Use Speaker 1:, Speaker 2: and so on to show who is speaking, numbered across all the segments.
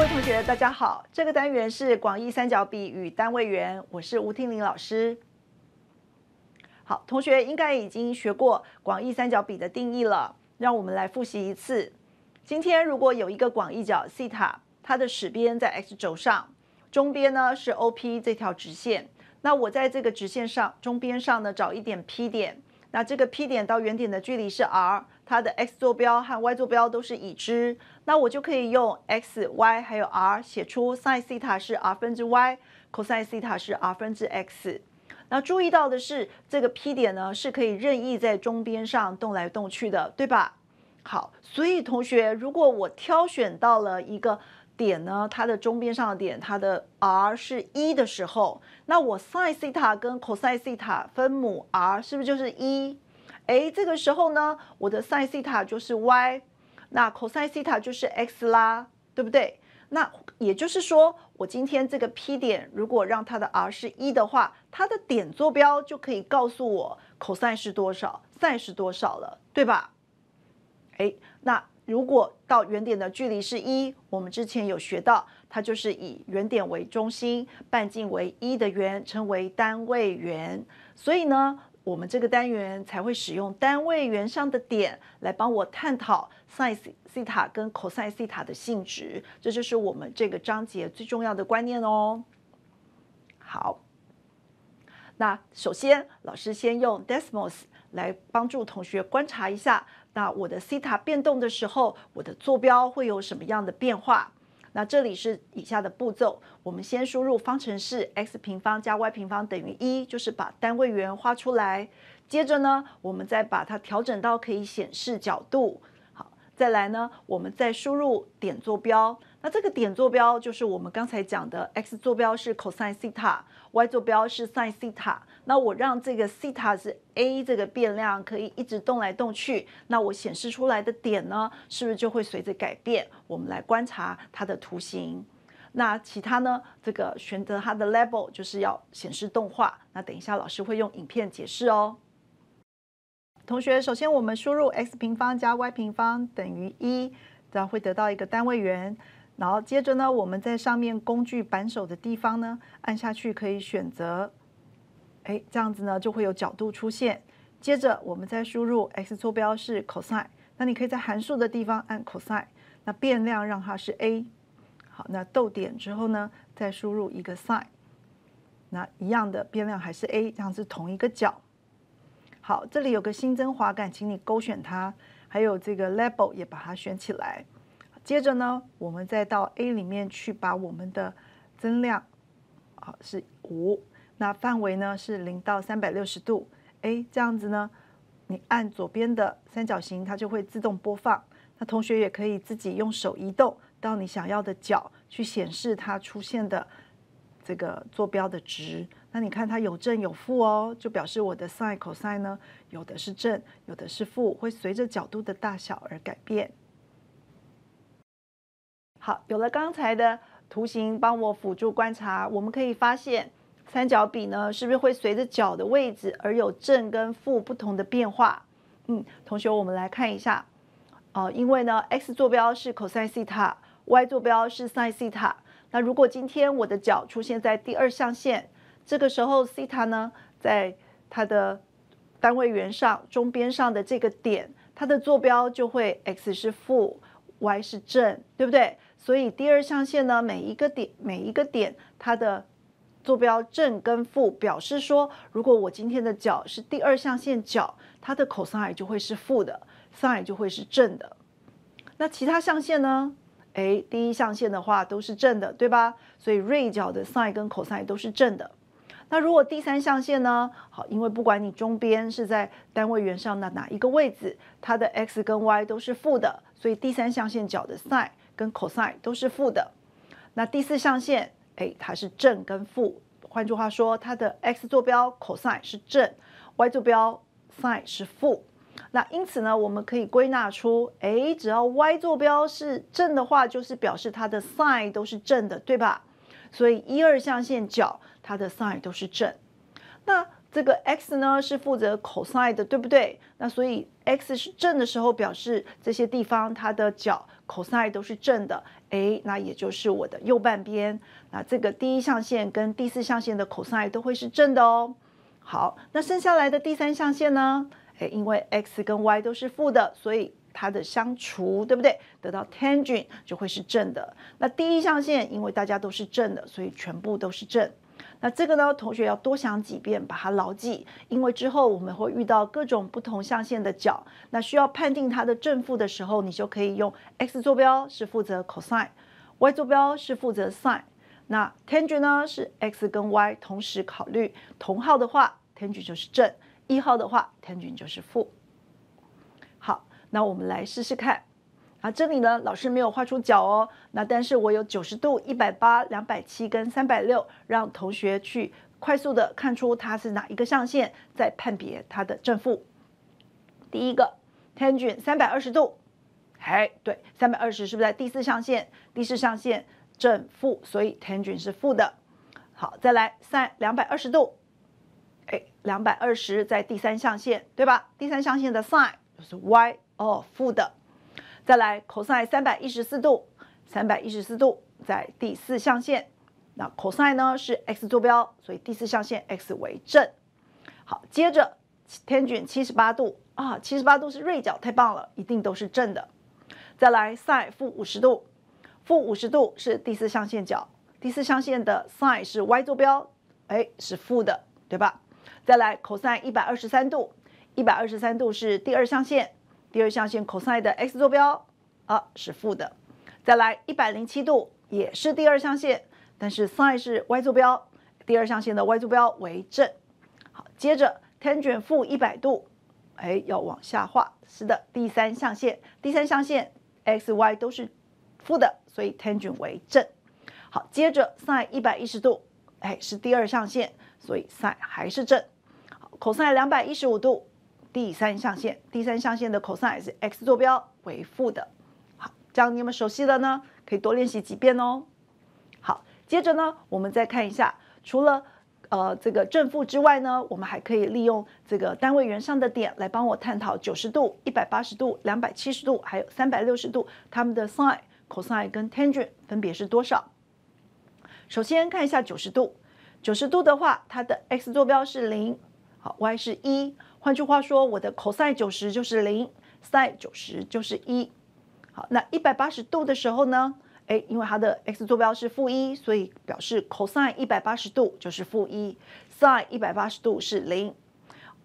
Speaker 1: 各位同学，大家好。这个单元是广义三角比与单位圆，我是吴听玲老师。好，同学应该已经学过广义三角比的定义了，让我们来复习一次。今天如果有一个广义角西塔，它的始边在 x 轴上，终边呢是 OP 这条直线。那我在这个直线上，终边上呢找一点 P 点。那这个 P 点到原点的距离是 r，它的 x 坐标和 y 坐标都是已知，那我就可以用 x、y 还有 r 写出 sin 西塔是 r 分之 y，cos 西塔是 r 分之 x。那注意到的是，这个 P 点呢是可以任意在中边上动来动去的，对吧？好，所以同学，如果我挑选到了一个。点呢？它的中边上的点，它的 r 是一的时候，那我 sin 西塔跟 cos 西塔分母 r 是不是就是一？哎，这个时候呢，我的 sin 西塔就是 y，那 cos 西塔就是 x 啦，对不对？那也就是说，我今天这个 P 点如果让它的 r 是一的话，它的点坐标就可以告诉我 cos 是多少，sin 是多少了，对吧？哎，那。如果到原点的距离是一，我们之前有学到，它就是以原点为中心、半径为一的圆，称为单位圆。所以呢，我们这个单元才会使用单位圆上的点来帮我探讨 sine 西塔跟 c o s 西塔的性质。这就是我们这个章节最重要的观念哦。那首先，老师先用 Desmos 来帮助同学观察一下。那我的西塔变动的时候，我的坐标会有什么样的变化？那这里是以下的步骤：我们先输入方程式 x 平方加 y 平方等于一，就是把单位圆画出来。接着呢，我们再把它调整到可以显示角度。好，再来呢，我们再输入点坐标。这个点坐标就是我们刚才讲的，x 坐标是 cosine 西塔，y 坐标是 sin 西塔。那我让这个西塔是 a 这个变量可以一直动来动去，那我显示出来的点呢，是不是就会随着改变？我们来观察它的图形。那其他呢？这个选择它的 level 就是要显示动画。那等一下老师会用影片解释哦。同学，首先我们输入 x 平方加 y 平方等于一，然后会得到一个单位圆。然后接着呢，我们在上面工具扳手的地方呢，按下去可以选择，哎，这样子呢就会有角度出现。接着我们再输入 x 坐标是 cos，那你可以在函数的地方按 cos，那变量让它是 a。好，那逗点之后呢，再输入一个 sin，那一样的变量还是 a，这样是同一个角。好，这里有个新增滑杆，请你勾选它，还有这个 label 也把它选起来。接着呢，我们再到 A 里面去把我们的增量，好是五，那范围呢是零到三百六十度，哎，这样子呢，你按左边的三角形，它就会自动播放。那同学也可以自己用手移动到你想要的角，去显示它出现的这个坐标的值。那你看它有正有负哦，就表示我的 sin、cos 呢，有的是正，有的是负，会随着角度的大小而改变。好，有了刚才的图形帮我辅助观察，我们可以发现三角比呢，是不是会随着角的位置而有正跟负不同的变化？嗯，同学，我们来看一下。哦，因为呢，x 坐标是 cos 西塔，y 坐标是 sin 西塔。那如果今天我的角出现在第二象限，这个时候西塔呢，在它的单位圆上中边上的这个点，它的坐标就会 x 是负，y 是正，对不对？所以第二象限呢，每一个点每一个点它的坐标正跟负，表示说，如果我今天的角是第二象限角，它的 cosine 就会是负的，sine 就会是正的。那其他象限呢？哎，第一象限的话都是正的，对吧？所以锐角的 sine 跟 cosine 都是正的。那如果第三象限呢？好，因为不管你中边是在单位圆上的哪一个位置，它的 x 跟 y 都是负的，所以第三象限角的 sine。跟 cosine 都是负的，那第四象限，哎，它是正跟负，换句话说，它的 x 坐标 cosine 是正，y 坐标 sine 是负。那因此呢，我们可以归纳出，哎，只要 y 坐标是正的话，就是表示它的 sine 都是正的，对吧？所以一二象限角它的 sine 都是正。那这个 x 呢是负责 cosine 的，对不对？那所以 x 是正的时候，表示这些地方它的角。cosine 都是正的，哎，那也就是我的右半边，那这个第一象限跟第四象限的 cosine 都会是正的哦。好，那剩下来的第三象限呢？哎，因为 x 跟 y 都是负的，所以它的相除，对不对？得到 tangent 就会是正的。那第一象限因为大家都是正的，所以全部都是正。那这个呢，同学要多想几遍，把它牢记，因为之后我们会遇到各种不同象限的角，那需要判定它的正负的时候，你就可以用 x 坐标是负责 cosine，y 坐标是负责 sin，那 tangent 呢是 x 跟 y 同时考虑，同号的话 tangent 就是正，异号的话 tangent 就是负。好，那我们来试试看。这里呢，老师没有画出角哦。那但是我有九十度、一百八、两百七跟三百六，让同学去快速的看出它是哪一个象限，再判别它的正负。第一个，tangent 三百二十度，哎，对，三百二十是不是在第四象限？第四象限正负，所以 tangent 是负的。好，再来 sin 两百二十度，哎，两百二十在第三象限，对吧？第三象限的 sin 就是 y 哦，负的。再来，cosine 三百一十四度，三百一十四度在第四象限，那 cosine 呢是 x 坐标，所以第四象限 x 为正。好，接着天卷七十八度啊，七十八度是锐角，太棒了，一定都是正的。再来，sin 负五十度，负五十度是第四象限角，第四象限的 sin 是 y 坐标，哎，是负的，对吧？再来，cosine 一百二十三度，一百二十三度是第二象限。第二象限 cosine 的 x 坐标啊是负的，再来一百零七度也是第二象限，但是 sin 是 y 坐标，第二象限的 y 坐标为正。好，接着 tangent 负一百度，哎，要往下画，是的，第三象限。第三象限 x、y 都是负的，所以 tangent 为正。好，接着 sin 一百一十度，哎，是第二象限，所以 sin 还是正。好，cosine 两百一十五度。第三象限，第三象限的 cosine x 坐标为负的。好，这样你们熟悉了呢，可以多练习几遍哦。好，接着呢，我们再看一下，除了呃这个正负之外呢，我们还可以利用这个单位圆上的点来帮我探讨九十度、一百八十度、两百七十度还有三百六十度它们的 sin、cosine 跟 tangent 分别是多少。首先看一下九十度，九十度的话，它的 x 坐标是零，好，y 是一。换句话说，我的 cos 九十就是零，sin 九十就是一。好，那一百八十度的时候呢？哎，因为它的 x 坐标是负一，所以表示 c o s 一百八十度就是负一，sin 一百八十度是零。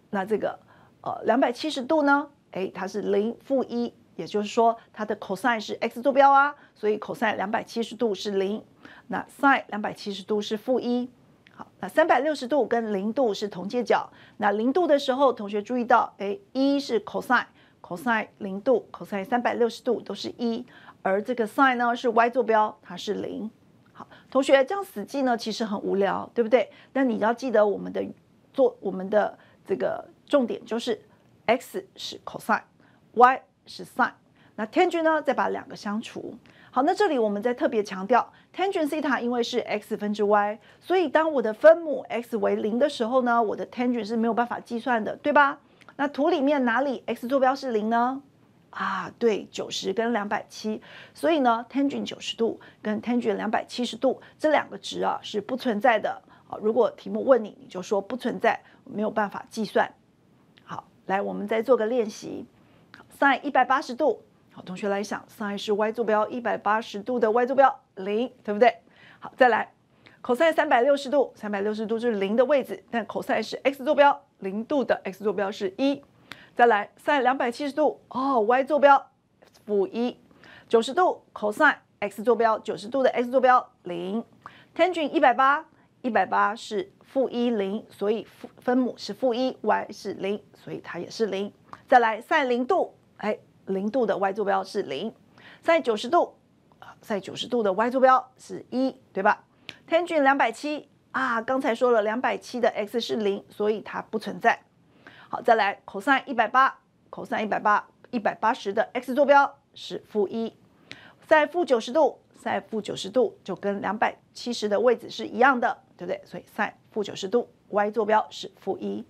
Speaker 1: 那这个呃两百七十度呢？哎，它是零负一，也就是说它的 c o s i 是 x 坐标啊，所以 c o s i 两百七十度是零，那 sin 两百七十度是负一。好，那三百六十度跟零度是同阶角。那零度的时候，同学注意到，哎，一是 cosine，cosine 零度，cosine 三百六十度都是一，而这个 sin 呢是 y 坐标，它是零。好，同学这样死记呢其实很无聊，对不对？那你要记得我们的做我们的这个重点就是 x 是 cosine，y 是 sin，那 tangent 呢再把两个相除。好，那这里我们再特别强调。Tangent 西塔因为是 x 分之 y，所以当我的分母 x 为零的时候呢，我的 tangent 是没有办法计算的，对吧？那图里面哪里 x 坐标是零呢？啊，对，九十跟两百七，所以呢，tangent 九十度跟 tangent 两百七十度这两个值啊是不存在的。好，如果题目问你，你就说不存在，没有办法计算。好，来，我们再做个练习，sin 一百八十度。好，同学来想，sin 是 y 坐标，一百八十度的 y 坐标零，对不对？好，再来，cos 三百六十度，三百六十度是零的位置，但 cos 是 x 坐标，零度的 x 坐标是一。再来，sin 两百七十度，哦，y 坐标负一，九十度 cos x 坐标九十度的 x 坐标零，tangent 一百八，一百八是负一零，所以分母是负一，y 是零，所以它也是零。再来 sin 零度，哎。零度的 y 坐标是零，在九十度，在九十度的 y 坐标是一，对吧？tangent 两百七啊，刚才说了两百七的 x 是零，所以它不存在。好，再来 cosine 一百八，cosine 一百八，一百八十的 x 坐标是负一，在负九十度，在负九十度就跟两百七十的位置是一样的，对不对？所以 s 在负九十度 y 坐标是负一，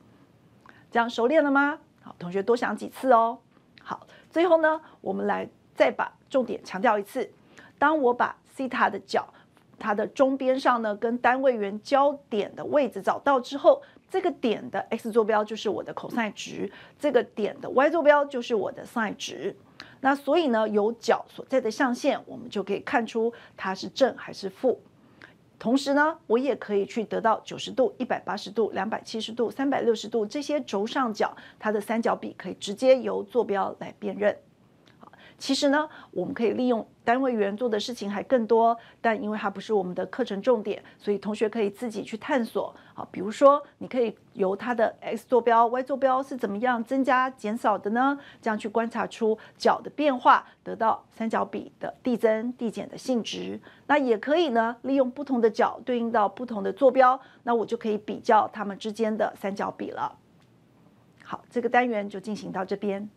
Speaker 1: 这样熟练了吗？好，同学多想几次哦。好。最后呢，我们来再把重点强调一次。当我把西塔的角，它的中边上呢，跟单位圆交点的位置找到之后，这个点的 x 坐标就是我的 cos 值，这个点的 y 坐标就是我的 sin 值。那所以呢，由角所在的象限，我们就可以看出它是正还是负。同时呢，我也可以去得到九十度、一百八十度、两百七十度、三百六十度这些轴上角，它的三角比可以直接由坐标来辨认。其实呢，我们可以利用单位圆做的事情还更多，但因为它不是我们的课程重点，所以同学可以自己去探索啊。比如说，你可以由它的 x 坐标、y 坐标是怎么样增加、减少的呢？这样去观察出角的变化，得到三角比的递增、递减的性质。那也可以呢，利用不同的角对应到不同的坐标，那我就可以比较它们之间的三角比了。好，这个单元就进行到这边。